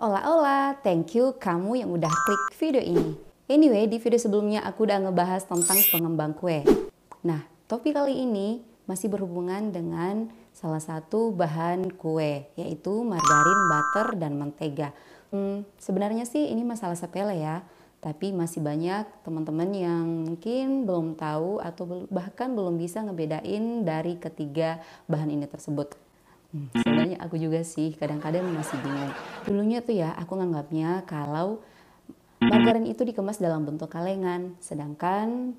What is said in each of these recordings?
Ola ola, thank you kamu yang udah klik video ini. Anyway, di video sebelumnya aku udah ngebahas tentang pengembang kue. Nah, topik kali ini masih berhubungan dengan salah satu bahan kue, yaitu margarin, butter, dan mentega. Hmm, sebenarnya sih ini masalah sepele ya, tapi masih banyak teman-teman yang mungkin belum tahu atau bahkan belum bisa ngebedain dari ketiga bahan ini tersebut. Hmm, sebenarnya aku juga sih kadang-kadang masih bingung. Dulunya tuh ya aku nganggapnya kalau margarin itu dikemas dalam bentuk kalengan, sedangkan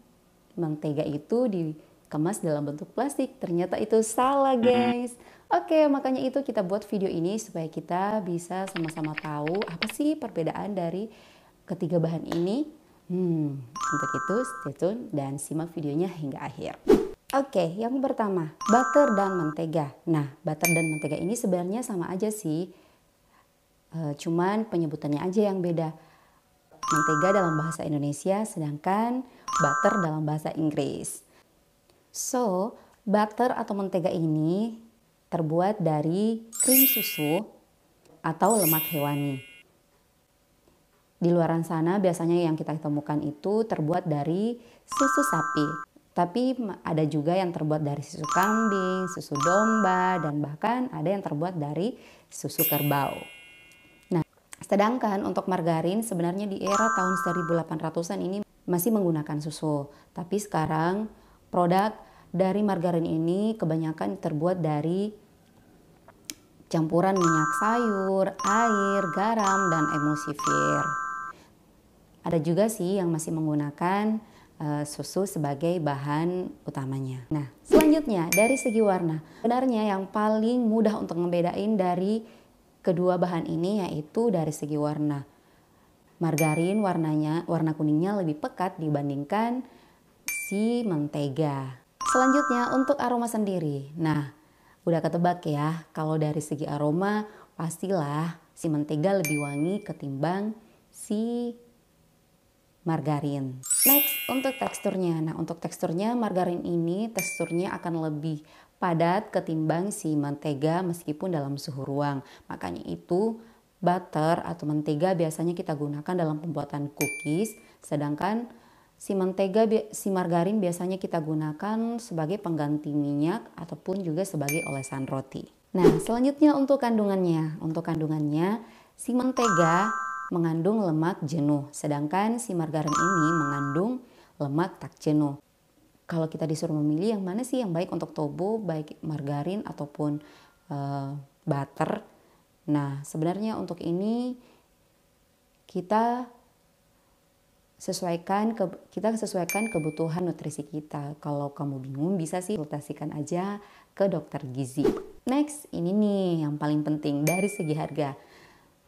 mentega itu dikemas dalam bentuk plastik. Ternyata itu salah, hmm. guys. Oke, makanya itu kita buat video ini supaya kita bisa sama-sama tahu apa sih perbedaan dari ketiga bahan ini. Hmm, untuk itu stay tune dan simak videonya hingga akhir. Oke, okay, yang pertama, butter dan mentega. Nah, butter dan mentega ini sebenarnya sama aja sih. E, cuman penyebutannya aja yang beda. Mentega dalam bahasa Indonesia, sedangkan butter dalam bahasa Inggris. So, butter atau mentega ini terbuat dari krim susu atau lemak hewani. Di luar sana biasanya yang kita temukan itu terbuat dari susu sapi. Tapi ada juga yang terbuat dari susu kambing, susu domba, dan bahkan ada yang terbuat dari susu kerbau. Nah, sedangkan untuk margarin sebenarnya di era tahun 1800-an ini masih menggunakan susu. Tapi sekarang produk dari margarin ini kebanyakan terbuat dari campuran minyak sayur, air, garam, dan emulsifier. Ada juga sih yang masih menggunakan Eh, susu sebagai bahan utamanya. Nah, selanjutnya dari segi warna. Sebenarnya yang paling mudah untuk ngebedain dari kedua bahan ini yaitu dari segi warna. Margarin warnanya warna kuningnya lebih pekat dibandingkan si mentega. Selanjutnya untuk aroma sendiri. Nah, udah ketebak ya kalau dari segi aroma pastilah si mentega lebih wangi ketimbang si margarin. Next, untuk teksturnya. Nah, untuk teksturnya, margarin ini teksturnya akan lebih padat ketimbang si mentega meskipun dalam suhu ruang. Makanya itu butter atau mentega biasanya kita gunakan dalam pembuatan cookies, sedangkan si mentega si margarin biasanya kita gunakan sebagai pengganti minyak ataupun juga sebagai olesan roti. Nah, selanjutnya untuk kandungannya. Untuk kandungannya, si mentega mengandung lemak jenuh, sedangkan si margarin ini mengandung lemak tak jenuh. Kalau kita disuruh memilih yang mana sih yang baik untuk tubuh, baik margarin ataupun uh, butter. Nah, sebenarnya untuk ini kita sesuaikan ke, kita sesuaikan kebutuhan nutrisi kita. Kalau kamu bingung bisa sih konsultasikan aja ke dokter gizi. Next, ini nih yang paling penting dari segi harga.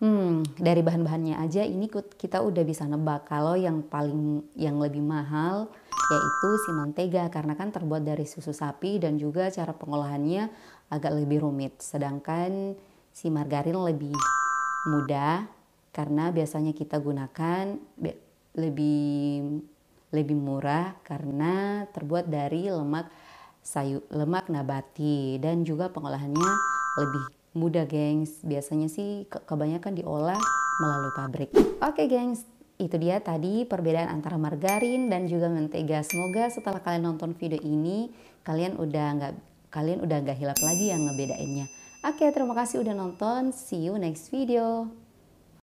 Hmm, dari bahan-bahannya aja ini kita udah bisa nebak kalau yang paling yang lebih mahal yaitu si mentega karena kan terbuat dari susu sapi dan juga cara pengolahannya agak lebih rumit. Sedangkan si margarin lebih mudah karena biasanya kita gunakan lebih lebih murah karena terbuat dari lemak sayur lemak nabati dan juga pengolahannya lebih muda, gengs. Biasanya sih kebanyakan diolah melalui pabrik. Oke, gengs. Itu dia tadi perbedaan antara margarin dan juga mentega. Semoga setelah kalian nonton video ini, kalian udah nggak kalian udah nggak hilap lagi yang ngebedainnya. Oke, terima kasih udah nonton. See you next video.